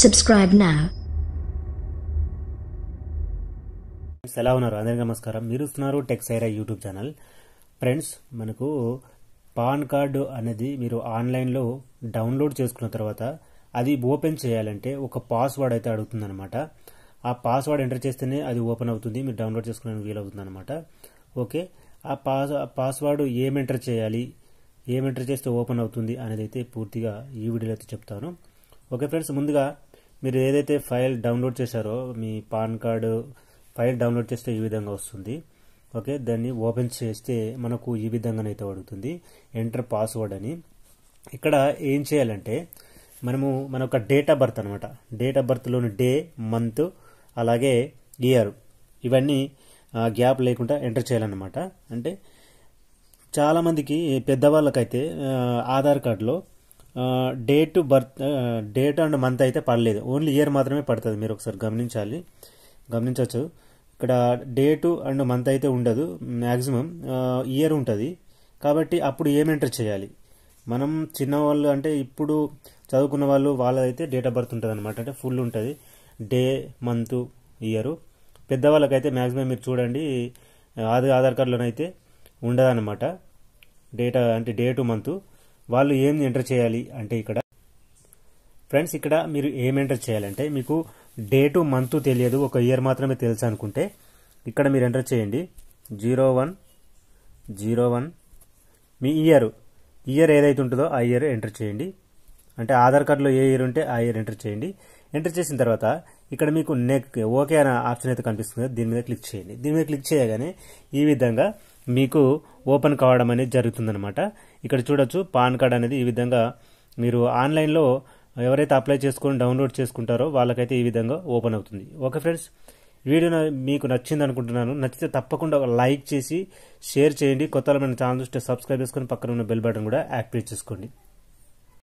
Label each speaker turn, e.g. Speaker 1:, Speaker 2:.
Speaker 1: subscribe నా ఎలా ఉన్నారు అందరికీ నమస్కారం మీరు వస్తున్నారు టెక్సైరా యూట్యూబ్ ఛానల్ ఫ్రెండ్స్ మనకు పాన్ కార్డు అనేది మీరు ఆన్లైన్లో డౌన్లోడ్ చేసుకున్న తర్వాత అది ఓపెన్ చేయాలంటే ఒక పాస్వర్డ్ అయితే అడుగుతుందనమాట ఆ పాస్వర్డ్ ఎంటర్ చేస్తేనే అది ఓపెన్ అవుతుంది మీరు డౌన్లోడ్ చేసుకోవడానికి అవుతుంది అనమాట ఓకే ఆ పాస్ పాస్వర్డ్ ఏం ఎంటర్ చేయాలి ఏం ఎంటర్ చేస్తే ఓపెన్ అవుతుంది అనేది అయితే పూర్తిగా ఈ వీడియోలో అయితే చెప్తాను ఓకే ఫ్రెండ్స్ ముందుగా మీరు ఏదైతే ఫైల్ డౌన్లోడ్ చేశారో మీ పాన్ కార్డు ఫైల్ డౌన్లోడ్ చేస్తే ఈ విధంగా వస్తుంది ఓకే దాన్ని ఓపెన్ చేస్తే మనకు ఈ విధంగానైతే అడుగుతుంది ఎంటర్ పాస్వర్డ్ అని ఇక్కడ ఏం చేయాలంటే మనము మన యొక్క డేట్ ఆఫ్ బర్త్ అనమాట డేట్ ఆఫ్ బర్త్లోని డే మంత్ అలాగే ఇయర్ ఇవన్నీ గ్యాప్ లేకుండా ఎంటర్ చేయాలన్నమాట అంటే చాలామందికి పెద్దవాళ్ళకైతే ఆధార్ కార్డులో date birth date and month అయితే పడలేదు ఓన్లీ ఇయర్ మాత్రమే పడుతుంది మీరు ఒకసారి గమనించాలి గమనించవచ్చు ఇక్కడ డేటు అండ్ మంత్ అయితే ఉండదు మ్యాక్సిమం ఇయర్ ఉంటుంది కాబట్టి అప్పుడు ఏం ఎంటర్ చేయాలి మనం చిన్నవాళ్ళు అంటే ఇప్పుడు చదువుకున్న వాళ్ళు వాళ్ళదైతే డేట్ ఆఫ్ బర్త్ ఉంటుంది అనమాట అంటే ఫుల్ ఉంటుంది డే మంత్ ఇయరు పెద్దవాళ్ళకైతే మ్యాక్సిమం మీరు చూడండి ఆధార్ కార్డులోనైతే అనమాట డేటా అంటే డే టు మంత్ వాళ్ళు ఏం ఎంటర్ చేయాలి అంటే ఇక్కడ ఫ్రెండ్స్ ఇక్కడ మీరు ఏం ఎంటర్ చేయాలంటే మీకు డేటు మంత్ తెలియదు ఒక ఇయర్ మాత్రమే తెలుసు అనుకుంటే ఇక్కడ మీరు ఎంటర్ చేయండి జీరో వన్ జీరో వన్ మీ ఇయర్ ఇయర్ ఏదైతే ఉంటుందో ఆ ఇయర్ ఎంటర్ చేయండి అంటే ఆధార్ కార్డులో ఏ ఇయర్ ఉంటే ఆ ఇయర్ ఎంటర్ చేయండి ఎంటర్ చేసిన తర్వాత ఇక్కడ మీకు నెక్ ఓకే అనే ఆప్షన్ అయితే కనిపిస్తుంది దీని మీద క్లిక్ చేయండి దీని మీద క్లిక్ చేయగానే ఈ విధంగా మీకు ఓపెన్ కావడం అనేది జరుగుతుందనమాట ఇక్కడ చూడొచ్చు పాన్ కార్డ్ అనేది ఈ విధంగా మీరు ఆన్లైన్లో ఎవరైతే అప్లై చేసుకొని డౌన్లోడ్ చేసుకుంటారో వాళ్ళకైతే ఈ విధంగా ఓపెన్ అవుతుంది ఓకే ఫ్రెండ్స్ వీడియో మీకు నచ్చింది అనుకుంటున్నాను నచ్చితే తప్పకుండా లైక్ చేసి షేర్ చేయండి కొత్తలో మన ఛానల్ చూస్తే సబ్స్క్రైబ్ చేసుకొని పక్కన ఉన్న బెల్ బటన్ కూడా యాక్టివేట్ చేసుకోండి